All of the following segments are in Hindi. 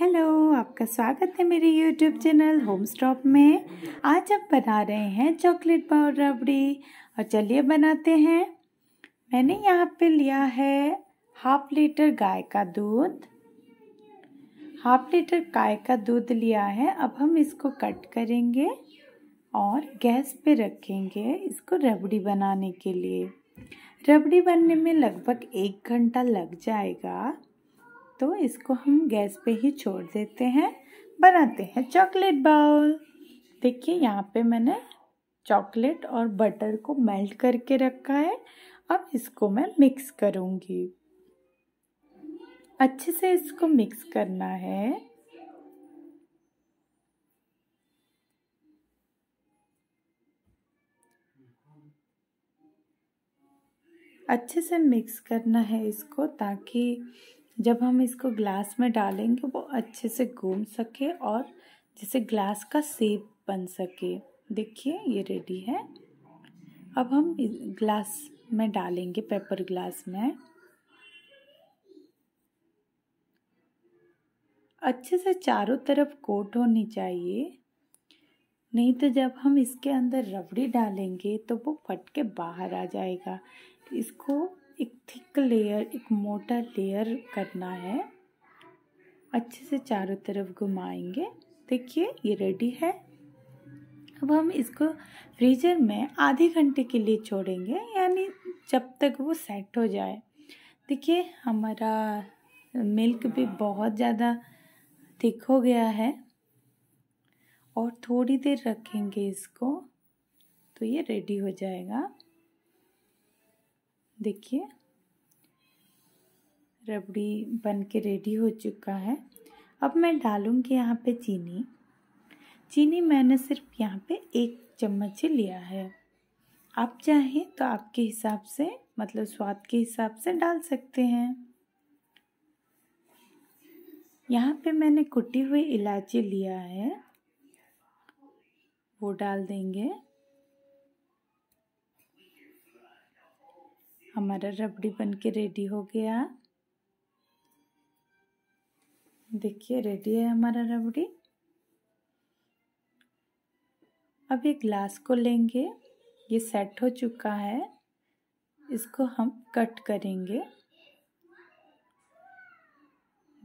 हेलो आपका स्वागत है मेरे यूट्यूब चैनल होम स्टॉप में आज हम बना रहे हैं चॉकलेट पाउडर रबड़ी और चलिए बनाते हैं मैंने यहाँ पे लिया है हाफ लीटर गाय का दूध हाफ लीटर गाय का दूध लिया है अब हम इसको कट करेंगे और गैस पे रखेंगे इसको रबड़ी बनाने के लिए रबड़ी बनने में लगभग एक घंटा लग जाएगा तो इसको हम गैस पे ही छोड़ देते हैं बनाते हैं चॉकलेट बाउल देखिए यहाँ पे मैंने चॉकलेट और बटर को मेल्ट करके रखा है अब इसको मैं मिक्स करूँगी अच्छे से इसको मिक्स करना है अच्छे से मिक्स करना है इसको ताकि जब हम इसको ग्लास में डालेंगे वो अच्छे से घूम सके और जैसे ग्लास का सेप बन सके देखिए ये रेडी है अब हम ग्लास में डालेंगे पेपर ग्लास में अच्छे से चारों तरफ कोट होनी चाहिए नहीं तो जब हम इसके अंदर रबड़ी डालेंगे तो वो फट के बाहर आ जाएगा इसको एक थिक लेयर एक मोटा लेयर करना है अच्छे से चारों तरफ घुमाएंगे देखिए ये रेडी है अब हम इसको फ्रीजर में आधे घंटे के लिए छोड़ेंगे यानी जब तक वो सेट हो जाए देखिए हमारा मिल्क भी बहुत ज़्यादा थिक हो गया है और थोड़ी देर रखेंगे इसको तो ये रेडी हो जाएगा देखिए रबड़ी बन के रेडी हो चुका है अब मैं डालूँगी यहाँ पे चीनी चीनी मैंने सिर्फ यहाँ पे एक चम्मच ही लिया है आप चाहें तो आपके हिसाब से मतलब स्वाद के हिसाब से डाल सकते हैं यहाँ पे मैंने कुटी हुई इलायची लिया है वो डाल देंगे हमारा रबड़ी बन के रेडी हो गया देखिए रेडी है हमारा रबड़ी अब ये ग्लास को लेंगे ये सेट हो चुका है इसको हम कट करेंगे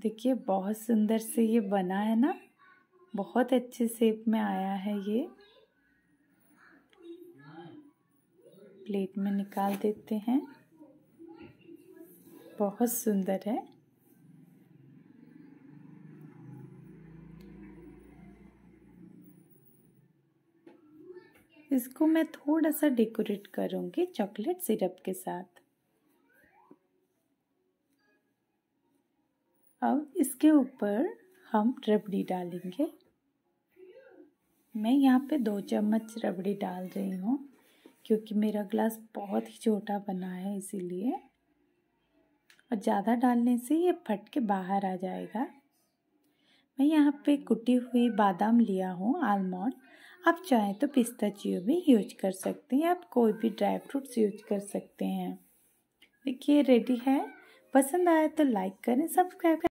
देखिए बहुत सुंदर से ये बना है ना बहुत अच्छे शेप में आया है ये प्लेट में निकाल देते हैं बहुत सुंदर है इसको मैं थोड़ा सा डेकोरेट करूंगी चॉकलेट सिरप के साथ अब इसके ऊपर हम रबड़ी डालेंगे मैं यहाँ पे दो चम्मच रबड़ी डाल रही हूँ क्योंकि मेरा ग्लास बहुत ही छोटा बना है इसीलिए और ज़्यादा डालने से ये फट के बाहर आ जाएगा मैं यहाँ पे कुटी हुई बादाम लिया हूँ आलमंड आप चाहें तो पिस्ता चियो भी यूज कर सकते हैं आप कोई भी ड्राई फ्रूट्स यूज कर सकते हैं देखिए रेडी है पसंद आया तो लाइक करें सब्सक्राइब करें